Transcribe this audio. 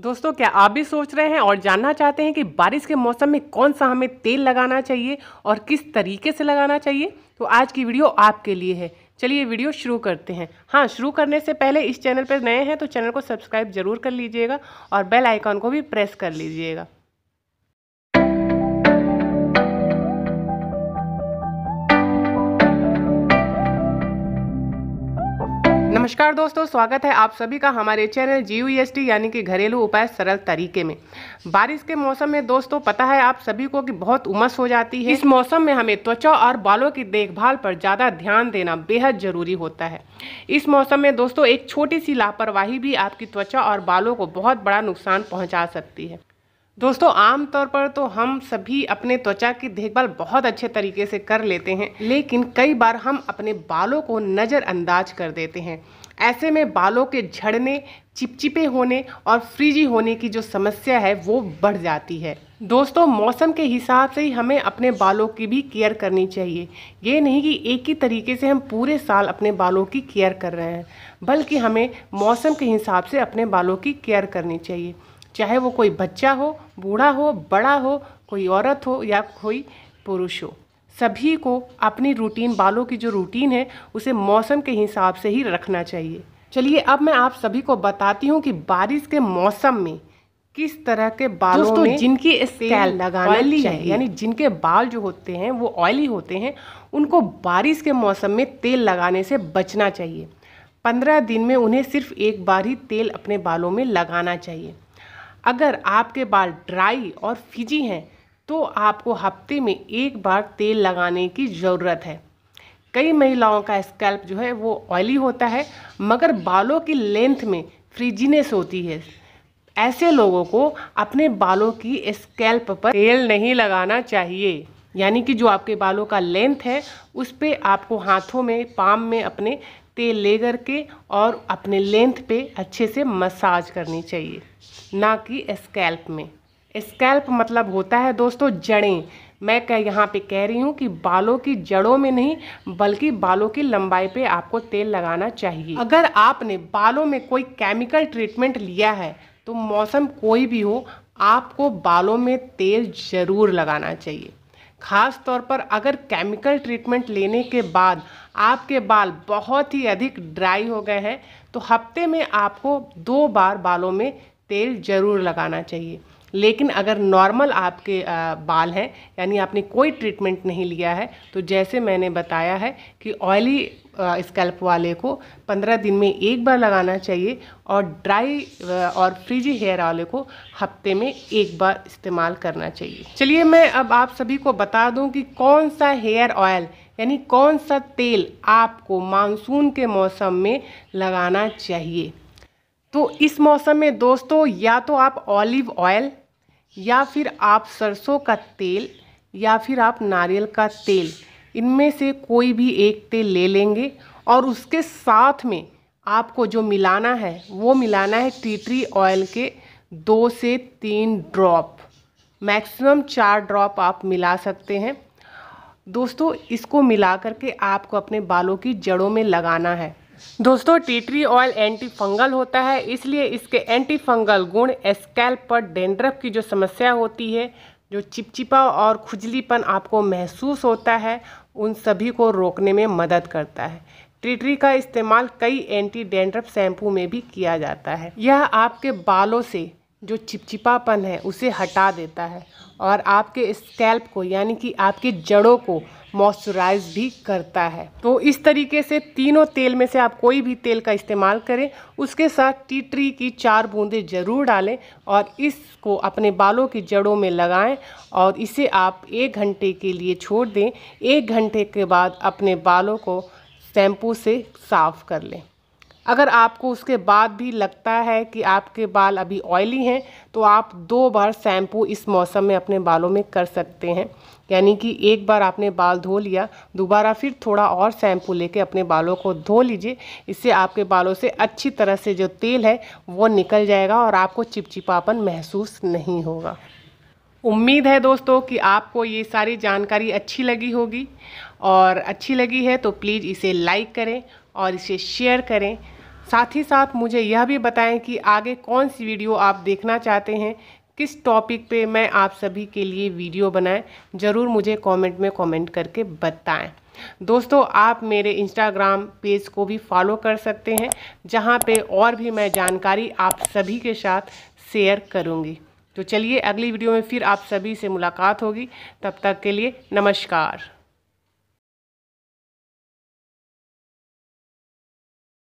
दोस्तों क्या आप भी सोच रहे हैं और जानना चाहते हैं कि बारिश के मौसम में कौन सा हमें तेल लगाना चाहिए और किस तरीके से लगाना चाहिए तो आज की वीडियो आपके लिए है चलिए वीडियो शुरू करते हैं हाँ शुरू करने से पहले इस चैनल पर नए हैं तो चैनल को सब्सक्राइब जरूर कर लीजिएगा और बेल आइकॉन को भी प्रेस कर लीजिएगा नमस्कार दोस्तों स्वागत है आप सभी का हमारे चैनल जी यू e यानी कि घरेलू उपाय सरल तरीके में बारिश के मौसम में दोस्तों पता है आप सभी को कि बहुत उमस हो जाती है इस मौसम में हमें त्वचा और बालों की देखभाल पर ज़्यादा ध्यान देना बेहद ज़रूरी होता है इस मौसम में दोस्तों एक छोटी सी लापरवाही भी आपकी त्वचा और बालों को बहुत बड़ा नुकसान पहुँचा सकती है दोस्तों आमतौर पर तो हम सभी अपने त्वचा की देखभाल बहुत अच्छे तरीके से कर लेते हैं लेकिन कई बार हम अपने बालों को नज़रअंदाज कर देते हैं ऐसे में बालों के झड़ने चिपचिपे होने और फ्रिजी होने की जो समस्या है वो बढ़ जाती है दोस्तों मौसम के हिसाब से ही हमें अपने बालों की भी केयर करनी चाहिए ये नहीं कि एक ही तरीके से हम पूरे साल अपने बालों की केयर कर रहे हैं बल्कि हमें मौसम के हिसाब से अपने बालों की केयर करनी चाहिए चाहे वो कोई बच्चा हो बूढ़ा हो बड़ा हो कोई औरत हो या कोई पुरुष हो सभी को अपनी रूटीन बालों की जो रूटीन है उसे मौसम के हिसाब से ही रखना चाहिए चलिए अब मैं आप सभी को बताती हूँ कि बारिश के मौसम में किस तरह के बालों दोस्तों में जिनकी लगाना ऑयली चाहिए यानी जिनके बाल जो होते हैं वो ऑयली होते हैं उनको बारिश के मौसम में तेल लगाने से बचना चाहिए पंद्रह दिन में उन्हें सिर्फ एक बार ही तेल अपने बालों में लगाना चाहिए अगर आपके बाल ड्राई और फिजी हैं तो आपको हफ्ते में एक बार तेल लगाने की ज़रूरत है कई महिलाओं का स्कैल्प जो है वो ऑयली होता है मगर बालों की लेंथ में फ्रिजीनेस होती है ऐसे लोगों को अपने बालों की स्कैल्प पर तेल नहीं लगाना चाहिए यानी कि जो आपके बालों का लेंथ है उस पर आपको हाथों में पाम में अपने तेल ले करके और अपने लेंथ पे अच्छे से मसाज करनी चाहिए ना कि स्कैल्प में स्कैल्प मतलब होता है दोस्तों जड़ें मैं कह यहाँ पे कह रही हूँ कि बालों की जड़ों में नहीं बल्कि बालों की लंबाई पे आपको तेल लगाना चाहिए अगर आपने बालों में कोई केमिकल ट्रीटमेंट लिया है तो मौसम कोई भी हो आपको बालों में तेल ज़रूर लगाना चाहिए ख़ास तौर पर अगर केमिकल ट्रीटमेंट लेने के बाद आपके बाल बहुत ही अधिक ड्राई हो गए हैं तो हफ्ते में आपको दो बार बालों में तेल ज़रूर लगाना चाहिए लेकिन अगर नॉर्मल आपके बाल हैं यानी आपने कोई ट्रीटमेंट नहीं लिया है तो जैसे मैंने बताया है कि ऑयली स्कैल्प वाले को 15 दिन में एक बार लगाना चाहिए और ड्राई और फ्रिजी हेयर वाले को हफ्ते में एक बार इस्तेमाल करना चाहिए चलिए मैं अब आप सभी को बता दूं कि कौन सा हेयर ऑयल यानी कौन सा तेल आपको मानसून के मौसम में लगाना चाहिए तो इस मौसम में दोस्तों या तो आप ऑलिव ऑयल या फिर आप सरसों का तेल या फिर आप नारियल का तेल इनमें से कोई भी एक तेल ले लेंगे और उसके साथ में आपको जो मिलाना है वो मिलाना है टी ट्री ऑयल के दो से तीन ड्रॉप मैक्सिमम चार ड्रॉप आप मिला सकते हैं दोस्तों इसको मिला करके आपको अपने बालों की जड़ों में लगाना है दोस्तों tea tree oil anti fungal होता है इसलिए इसके एंटी फंगल गुण स्कैल्प पर डेंड्रफ की जो समस्या होती है जो चिपचिपा और खुजलीपन आपको महसूस होता है उन सभी को रोकने में मदद करता है टिटरी का इस्तेमाल कई एंटी डेंड्रफ शैम्पू में भी किया जाता है यह आपके बालों से जो चिपचिपापन है उसे हटा देता है और आपके स्कैल्प को यानी कि आपके जड़ों को मॉइस्चराइज भी करता है तो इस तरीके से तीनों तेल में से आप कोई भी तेल का इस्तेमाल करें उसके साथ टी ट्री की चार बूंदें ज़रूर डालें और इसको अपने बालों की जड़ों में लगाएं और इसे आप एक घंटे के लिए छोड़ दें एक घंटे के बाद अपने बालों को शैम्पू से साफ़ कर लें अगर आपको उसके बाद भी लगता है कि आपके बाल अभी ऑयली हैं तो आप दो बार शैम्पू इस मौसम में अपने बालों में कर सकते हैं यानी कि एक बार आपने बाल धो लिया दोबारा फिर थोड़ा और शैम्पू लेके अपने बालों को धो लीजिए इससे आपके बालों से अच्छी तरह से जो तेल है वो निकल जाएगा और आपको चिपचिपापन महसूस नहीं होगा उम्मीद है दोस्तों कि आपको ये सारी जानकारी अच्छी लगी होगी और अच्छी लगी है तो प्लीज़ इसे लाइक करें और इसे शेयर करें साथ ही साथ मुझे यह भी बताएं कि आगे कौन सी वीडियो आप देखना चाहते हैं किस टॉपिक पे मैं आप सभी के लिए वीडियो बनाएं ज़रूर मुझे कमेंट में कमेंट करके बताएं दोस्तों आप मेरे इंस्टाग्राम पेज को भी फॉलो कर सकते हैं जहाँ पे और भी मैं जानकारी आप सभी के साथ शेयर करूँगी तो चलिए अगली वीडियो में फिर आप सभी से मुलाकात होगी तब तक के लिए नमस्कार